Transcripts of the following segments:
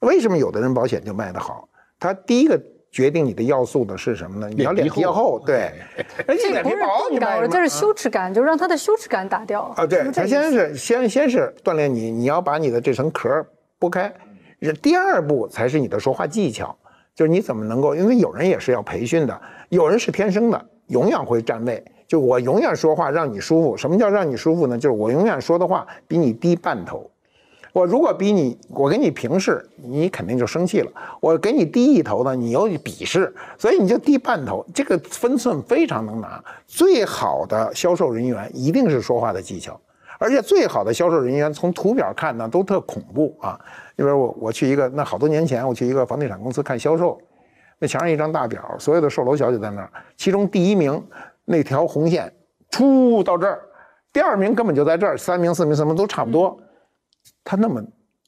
为什么有的人保险就卖得好？他第一个决定你的要素的是什么呢？你要脸皮厚，对，这不是钝卑感，这是羞耻感，就让他的羞耻感打掉啊。对，他先是先先是锻炼你，你要把你的这层壳剥开。第二步才是你的说话技巧，就是你怎么能够，因为有人也是要培训的，有人是天生的，永远会站位。就我永远说话让你舒服，什么叫让你舒服呢？就是我永远说的话比你低半头。我如果比你，我给你平视，你肯定就生气了。我给你低一头呢，你又鄙视，所以你就低半头。这个分寸非常能拿。最好的销售人员一定是说话的技巧，而且最好的销售人员从图表看呢都特恐怖啊。你比如我，我去一个，那好多年前我去一个房地产公司看销售，那墙上一张大表，所有的售楼小姐在那儿，其中第一名那条红线出到这儿，第二名根本就在这儿，三名、四名、四名都差不多。他那么，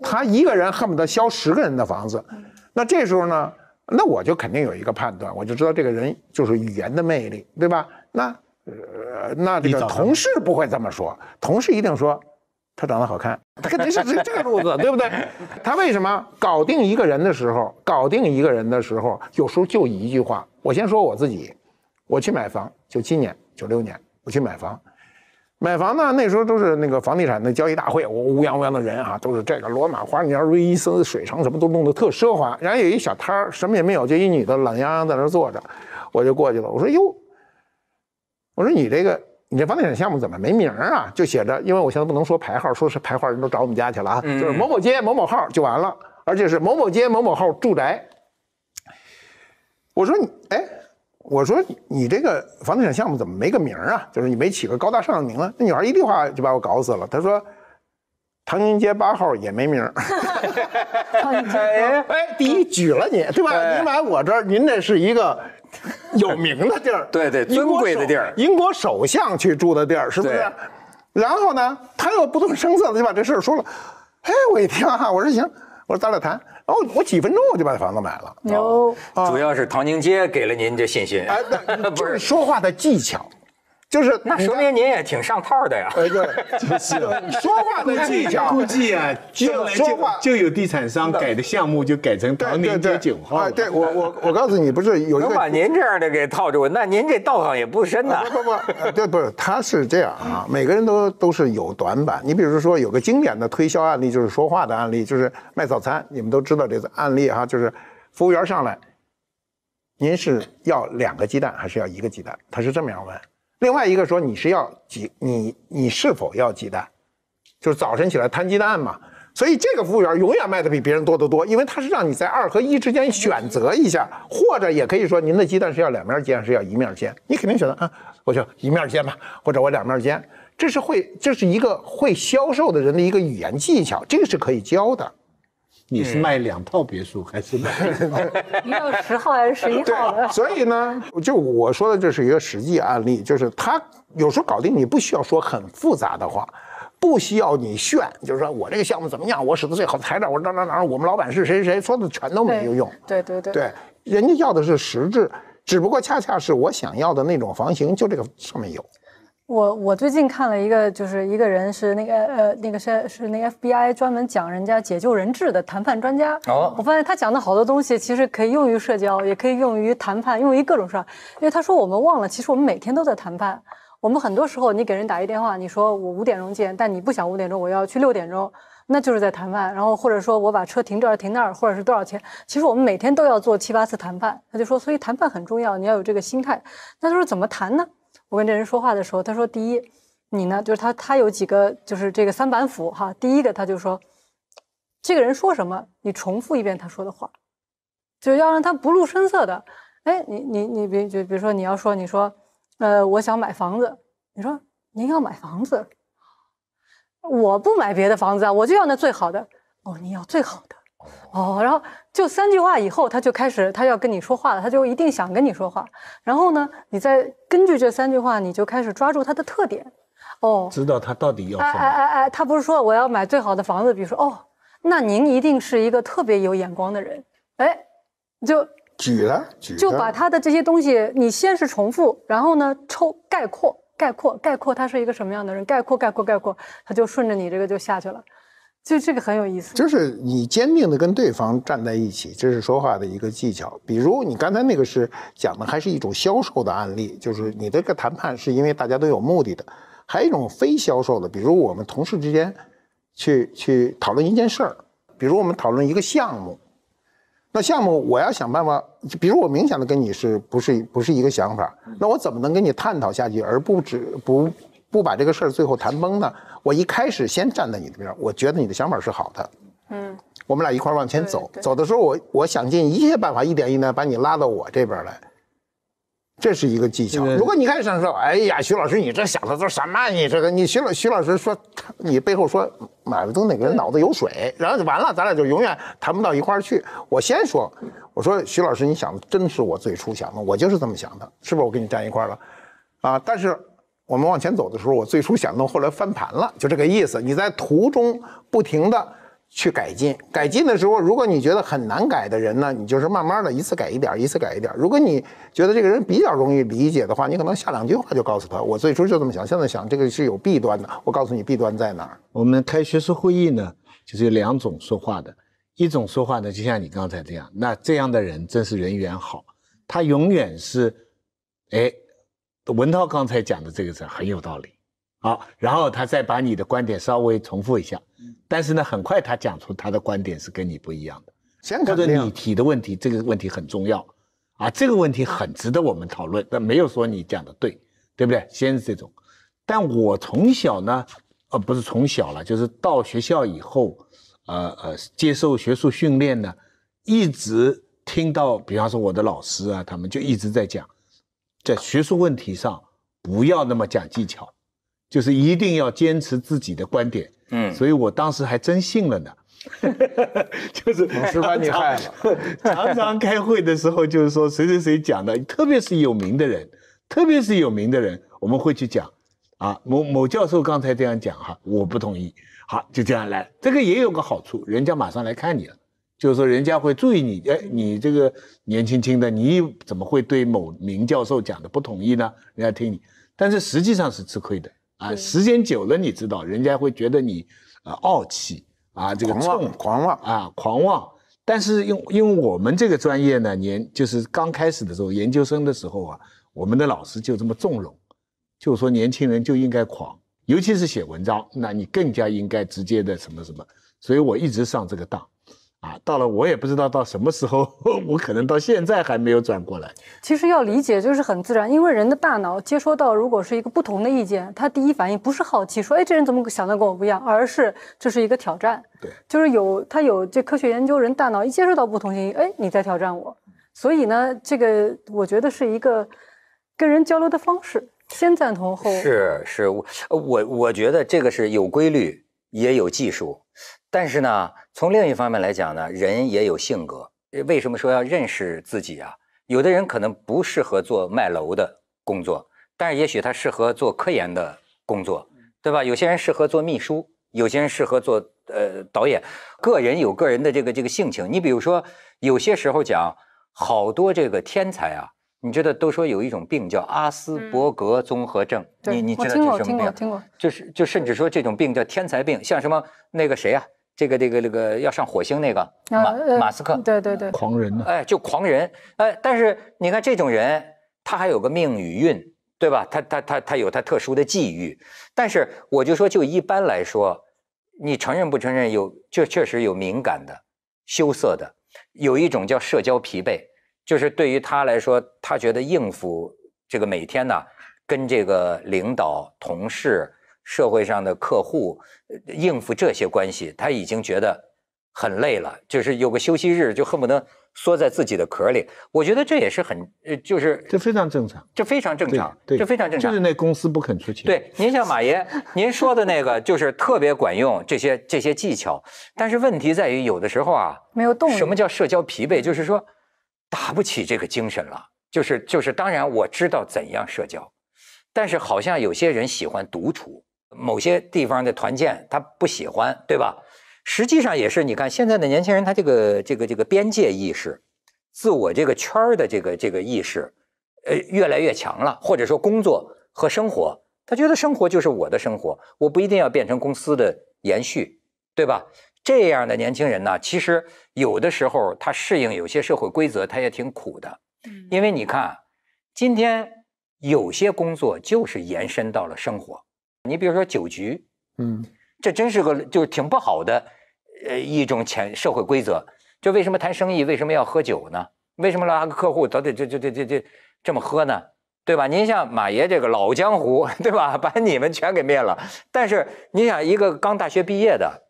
他一个人恨不得销十个人的房子，那这时候呢，那我就肯定有一个判断，我就知道这个人就是语言的魅力，对吧？那呃，那这个同事不会这么说，同事一定说他长得好看，他肯定是这这个路子，对不对？他为什么搞定一个人的时候，搞定一个人的时候，有时候就一句话？我先说我自己，我去买房，就今年九六年我去买房。买房呢，那时候都是那个房地产的交易大会，我乌泱乌泱的人啊，都是这个罗马花、鸟奥瑞伊斯、水城，什么都弄得特奢华。然后有一小摊儿，什么也没有，就一女的懒洋洋在那坐着，我就过去了。我说：“哟，我说你这个，你这房地产项目怎么没名啊？就写着，因为我现在不能说牌号，说是牌号人都找我们家去了啊，就是某某街某某号就完了，而且是某某街某某号住宅。”我说你，哎。我说你这个房地产项目怎么没个名儿啊？就是你没起个高大上的名啊？那女孩一句话就把我搞死了。她说：“唐宁街八号也没名 唐宁街哎，第一举了你对吧？您来我这儿，您这是一个有名的地儿，对对，尊贵的地儿，英国首相去住的地儿是不是？然后呢，他又不动声色的就把这事儿说了。哎，我一听哈，我说行，我说咱俩谈。哦，我几分钟我就把这房子买了，主要是唐宁街给了您这信心，就是说话的技巧。就是，那说明您也挺上套的呀。就是说话的技巧。估计啊，就说话就有地产商改的项目就改成唐宁街九号。对我我我告诉你，不是有一个把您这样的给套住，那您这道行也不深呐。不不不，这不是他是这样啊，每个人都都是有短板。你比如说有个经典的推销案例，就是说话的案例，就是卖早餐，你们都知道这个案例哈，就是服务员上来，您是要两个鸡蛋还是要一个鸡蛋？他是这么样问。另外一个说你是要几你你是否要鸡蛋，就是早晨起来摊鸡蛋嘛，所以这个服务员永远卖的比别人多得多，因为他是让你在二和一之间选择一下，或者也可以说您的鸡蛋是要两面煎是要一面煎，你肯定选择啊，我就一面煎吧，或者我两面煎，这是会这是一个会销售的人的一个语言技巧，这个是可以教的。你是卖两套别墅还是？卖一有十号还是十一号的？所以呢，就我说的这是一个实际案例，就是他有时候搞定你不需要说很复杂的话，不需要你炫，就是说我这个项目怎么样，我使的最好材料，我哪哪哪，我们老板是谁谁谁，说的全都没有用。对对对对，人家要的是实质，只不过恰恰是我想要的那种房型，就这个上面有。我我最近看了一个，就是一个人是那个呃那个是是那 FBI 专门讲人家解救人质的谈判专家。哦。我发现他讲的好多东西其实可以用于社交，也可以用于谈判，用于各种事儿。因为他说我们忘了，其实我们每天都在谈判。我们很多时候你给人打一电话，你说我五点钟见，但你不想五点钟，我要去六点钟，那就是在谈判。然后或者说我把车停这儿停那儿，或者是多少钱，其实我们每天都要做七八次谈判。他就说，所以谈判很重要，你要有这个心态。那他说怎么谈呢？我跟这人说话的时候，他说：“第一，你呢？就是他，他有几个，就是这个三板斧哈。第一个，他就说，这个人说什么，你重复一遍他说的话，就要让他不露声色的。哎，你你你，比就比如说，你要说，你说，呃，我想买房子，你说您要买房子，我不买别的房子啊，我就要那最好的。哦，你要最好的。”哦，然后就三句话以后，他就开始他要跟你说话了，他就一定想跟你说话。然后呢，你再根据这三句话，你就开始抓住他的特点。哦，知道他到底要。哎哎哎哎，他不是说我要买最好的房子，比如说哦，那您一定是一个特别有眼光的人。哎，就举了，举，就把他的这些东西，你先是重复，然后呢抽概括，概括，概括，他是一个什么样的人，概括，概括，概括，他就顺着你这个就下去了。就这个很有意思，就是你坚定的跟对方站在一起，这是说话的一个技巧。比如你刚才那个是讲的，还是一种销售的案例，就是你这个谈判是因为大家都有目的的。还有一种非销售的，比如我们同事之间去去讨论一件事儿，比如我们讨论一个项目，那项目我要想办法，比如我明显的跟你是不是不是一个想法，那我怎么能跟你探讨下去而不止不？不把这个事儿最后谈崩呢？我一开始先站在你的边儿，我觉得你的想法是好的。嗯，我们俩一块儿往前走，走的时候我我想尽一切办法，一点一点把你拉到我这边来，这是一个技巧。如果你开始说，哎呀，徐老师，你这想的都什么？你这个，你徐老徐老师说你背后说，买了都哪个人脑子有水？然后就完了，咱俩就永远谈不到一块儿去。我先说，我说徐老师，你想的真是我最初想的，我就是这么想的，是不是？我跟你站一块儿了，啊，但是。我们往前走的时候，我最初想弄，后来翻盘了，就这个意思。你在途中不停的去改进，改进的时候，如果你觉得很难改的人呢，你就是慢慢的一次改一点，一次改一点。如果你觉得这个人比较容易理解的话，你可能下两句话就告诉他：我最初就这么想，现在想这个是有弊端的。我告诉你弊端在哪儿。我们开学术会议呢，就是有两种说话的，一种说话呢，就像你刚才这样，那这样的人真是人缘好，他永远是，哎。文涛刚才讲的这个是很有道理，好，然后他再把你的观点稍微重复一下，但是呢，很快他讲出他的观点是跟你不一样的，或者你提的问题，这个问题很重要，啊，这个问题很值得我们讨论，但没有说你讲的对，对不对？先是这种，但我从小呢，呃，不是从小了，就是到学校以后，呃呃，接受学术训练呢，一直听到，比方说我的老师啊，他们就一直在讲。在学术问题上，不要那么讲技巧，就是一定要坚持自己的观点。嗯，所以我当时还真信了呢。就是师把你害了。常常开会的时候，就是说谁谁谁讲的，特别是有名的人，特别是有名的人，我们会去讲。啊，某某教授刚才这样讲哈，我不同意。好，就这样来。这个也有个好处，人家马上来看你了。就是说，人家会注意你，哎，你这个年轻轻的，你怎么会对某名教授讲的不同意呢？人家听你，但是实际上是吃亏的啊。时间久了，你知道，人家会觉得你啊傲气啊，这个狂妄，狂妄啊，狂妄。但是，因因为我们这个专业呢，年就是刚开始的时候，研究生的时候啊，我们的老师就这么纵容，就说年轻人就应该狂，尤其是写文章，那你更加应该直接的什么什么。所以我一直上这个当。啊，到了，我也不知道到什么时候，我可能到现在还没有转过来。其实要理解就是很自然，因为人的大脑接收到如果是一个不同的意见，他第一反应不是好奇，说哎这人怎么想的跟我不一样，而是这是一个挑战。对，就是有他有这科学研究，人大脑一接受到不同信息，哎你在挑战我，所以呢，这个我觉得是一个跟人交流的方式，先赞同后是是，我我我觉得这个是有规律，也有技术。但是呢，从另一方面来讲呢，人也有性格。为什么说要认识自己啊？有的人可能不适合做卖楼的工作，但是也许他适合做科研的工作，对吧？有些人适合做秘书，有些人适合做呃导演。个人有个人的这个这个性情。你比如说，有些时候讲好多这个天才啊，你知道都说有一种病叫阿斯伯格综合症，你你知道这是什么病？听过，就是就甚至说这种病叫天才病，像什么那个谁啊？这个这个这个要上火星那个马马斯克，对对对，狂人呢？哎，就狂人，哎，但是你看这种人，他还有个命与运，对吧？他他他他有他特殊的际遇。但是我就说，就一般来说，你承认不承认有确确实有敏感的、羞涩的，有一种叫社交疲惫，就是对于他来说，他觉得应付这个每天呢，跟这个领导、同事。社会上的客户，应付这些关系，他已经觉得很累了。就是有个休息日，就恨不得缩在自己的壳里。我觉得这也是很，呃，就是这非常正常。这非常正常。对，这非常正常。就是那公司不肯出钱。对，您像马爷，您说的那个就是特别管用这些这些技巧。但是问题在于，有的时候啊，没有动力。什么叫社交疲惫？就是说打不起这个精神了。就是就是，当然我知道怎样社交，但是好像有些人喜欢独处。某些地方的团建他不喜欢，对吧？实际上也是，你看现在的年轻人，他这个这个这个边界意识、自我这个圈儿的这个这个意识，呃，越来越强了。或者说，工作和生活，他觉得生活就是我的生活，我不一定要变成公司的延续，对吧？这样的年轻人呢，其实有的时候他适应有些社会规则，他也挺苦的。因为你看，今天有些工作就是延伸到了生活。你比如说酒局，嗯，这真是个就是挺不好的，呃，一种潜社会规则。就为什么谈生意为什么要喝酒呢？为什么拉个客户都得这这这这这这么喝呢？对吧？您像马爷这个老江湖，对吧？把你们全给灭了。但是你想一个刚大学毕业的，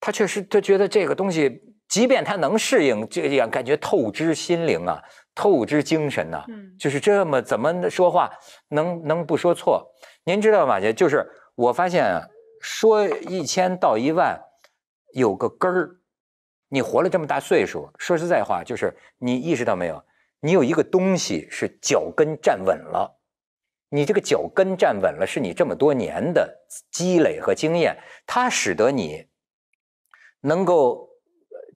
他确实他觉得这个东西，即便他能适应，这样感觉透支心灵啊。透支精神呐，就是这么怎么说话能能不说错？您知道吗，姐？就是我发现啊，说一千到一万，有个根儿。你活了这么大岁数，说实在话，就是你意识到没有？你有一个东西是脚跟站稳了，你这个脚跟站稳了，是你这么多年的积累和经验，它使得你能够。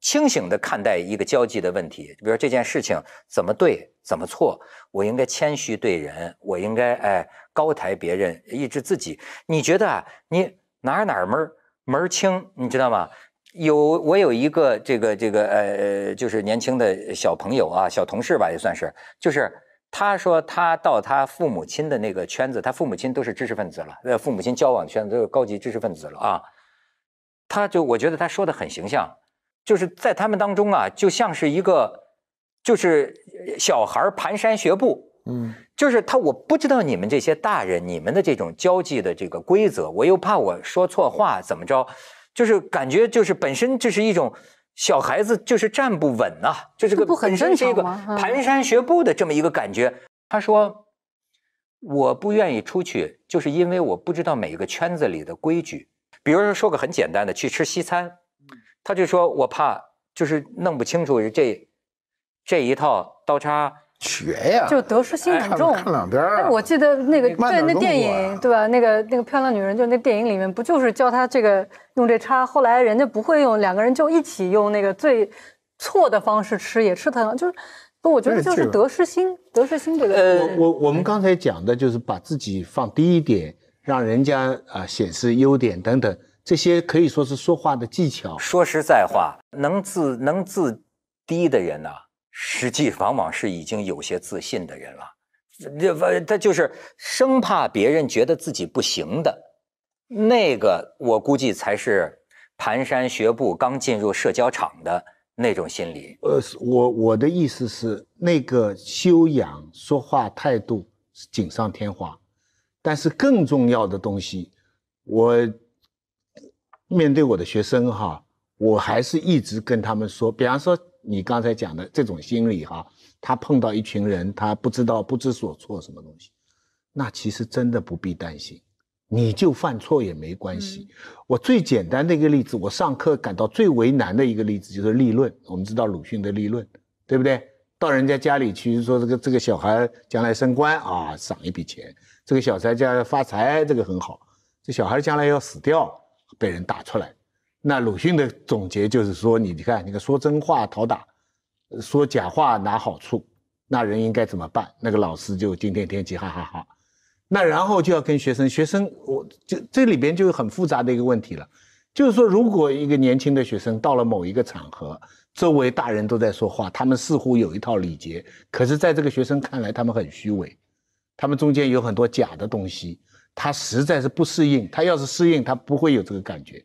清醒地看待一个交际的问题，比如说这件事情怎么对怎么错，我应该谦虚对人，我应该哎高抬别人，抑制自己。你觉得啊，你哪哪门儿门清，你知道吗？有我有一个这个这个呃就是年轻的小朋友啊，小同事吧也算是，就是他说他到他父母亲的那个圈子，他父母亲都是知识分子了，呃父母亲交往圈子都是高级知识分子了啊，他就我觉得他说的很形象。就是在他们当中啊，就像是一个就是小孩儿蹒跚学步，嗯，就是他我不知道你们这些大人你们的这种交际的这个规则，我又怕我说错话怎么着，就是感觉就是本身就是一种小孩子就是站不稳啊，就是个本身是一个蹒跚学步的这么一个感觉。他说我不愿意出去，就是因为我不知道每个圈子里的规矩。比如说说个很简单的，去吃西餐。他就说：“我怕就是弄不清楚这，这一套刀叉学呀，就得失心很重，看两边。我记得那个对那电影对吧？那个那个漂亮女人，就那电影里面不就是教他这个用这叉？后来人家不会用，两个人就一起用那个最错的方式吃，也吃疼。就是不，我觉得就是得失心得失心这个。呃，我我们刚才讲的就是把自己放低一点，让人家啊显示优点等等。”这些可以说是说话的技巧。说实在话，能自能自低的人呢，实际往往是已经有些自信的人了。他就是生怕别人觉得自己不行的，那个我估计才是蹒跚学步、刚进入社交场的那种心理。呃，我我的意思是，那个修养、说话态度是锦上添花，但是更重要的东西，我。面对我的学生哈，我还是一直跟他们说，比方说你刚才讲的这种心理哈，他碰到一群人，他不知道不知所措什么东西，那其实真的不必担心，你就犯错也没关系。我最简单的一个例子，我上课感到最为难的一个例子就是立论。我们知道鲁迅的立论，对不对？到人家家里去说这个这个小孩将来升官啊，赏一笔钱，这个小财家发财，这个很好。这小孩将来要死掉。被人打出来，那鲁迅的总结就是说，你你看，那个说真话讨打，说假话拿好处，那人应该怎么办？那个老师就今天天气哈哈哈。那然后就要跟学生，学生我就这里边就很复杂的一个问题了，就是说，如果一个年轻的学生到了某一个场合，周围大人都在说话，他们似乎有一套礼节，可是在这个学生看来，他们很虚伪，他们中间有很多假的东西。他实在是不适应，他要是适应，他不会有这个感觉。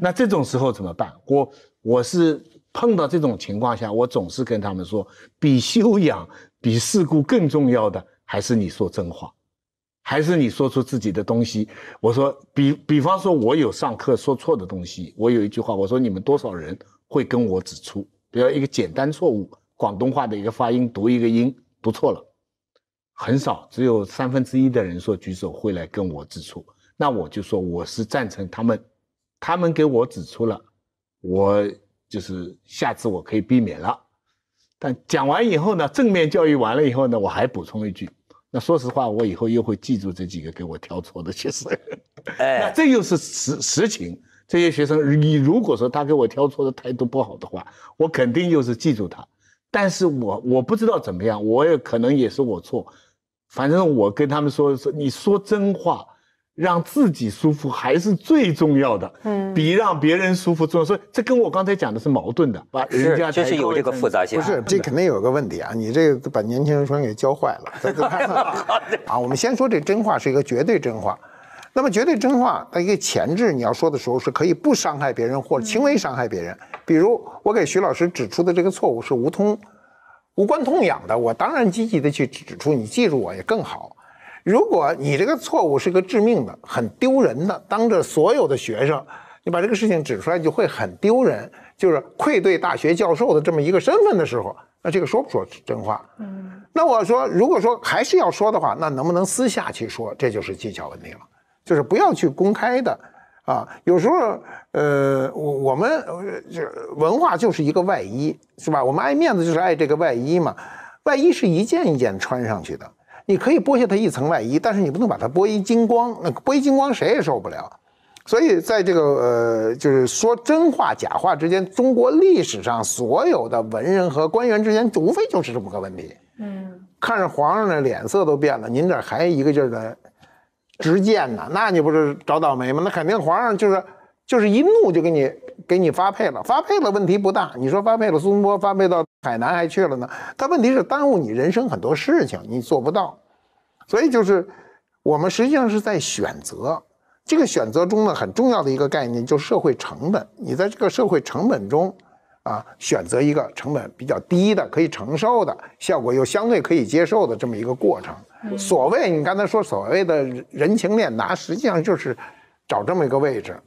那这种时候怎么办？我我是碰到这种情况下，我总是跟他们说，比修养、比事故更重要的，还是你说真话，还是你说出自己的东西。我说，比比方说，我有上课说错的东西，我有一句话，我说你们多少人会跟我指出？比如一个简单错误，广东话的一个发音，读一个音读错了。很少，只有三分之一的人说举手会来跟我指出，那我就说我是赞成他们，他们给我指出了，我就是下次我可以避免了。但讲完以后呢，正面教育完了以后呢，我还补充一句，那说实话，我以后又会记住这几个给我挑错的学生。哎，那这又是实实情。这些学生，你如果说他给我挑错的态度不好的话，我肯定又是记住他。但是我我不知道怎么样，我也可能也是我错。反正我跟他们说说，你说真话，让自己舒服还是最重要的，嗯，比让别人舒服重要。所以这跟我刚才讲的是矛盾的，把人家就是有这个复杂性。不是，这肯定有个问题啊！你这个把年轻人全给教坏了。啊，我们先说这真话是一个绝对真话。那么绝对真话，它一个前置，你要说的时候是可以不伤害别人或者轻微伤害别人。比如我给徐老师指出的这个错误是吴通。无关痛痒的，我当然积极的去指出，你记住我也更好。如果你这个错误是个致命的、很丢人的，当着所有的学生，你把这个事情指出来，你就会很丢人，就是愧对大学教授的这么一个身份的时候，那这个说不说真话？嗯，那我说，如果说还是要说的话，那能不能私下去说？这就是技巧问题了，就是不要去公开的。啊，有时候，呃，我我们这文化就是一个外衣，是吧？我们爱面子就是爱这个外衣嘛。外衣是一件一件穿上去的，你可以剥下它一层外衣，但是你不能把它剥一精光。那剥一精光，谁也受不了。所以在这个呃，就是说真话假话之间，中国历史上所有的文人和官员之间，无非就是这么个问题。嗯，看着皇上的脸色都变了，您这还一个劲儿的。执剑呢？那你不是找倒霉吗？那肯定皇上就是就是一怒就给你给你发配了，发配了问题不大。你说发配了，苏东坡发配到海南还去了呢。他问题是耽误你人生很多事情，你做不到。所以就是我们实际上是在选择这个选择中呢，很重要的一个概念就是社会成本。你在这个社会成本中。啊，选择一个成本比较低的、可以承受的、效果又相对可以接受的这么一个过程。所谓你刚才说所谓的人情练达，实际上就是找这么一个位置。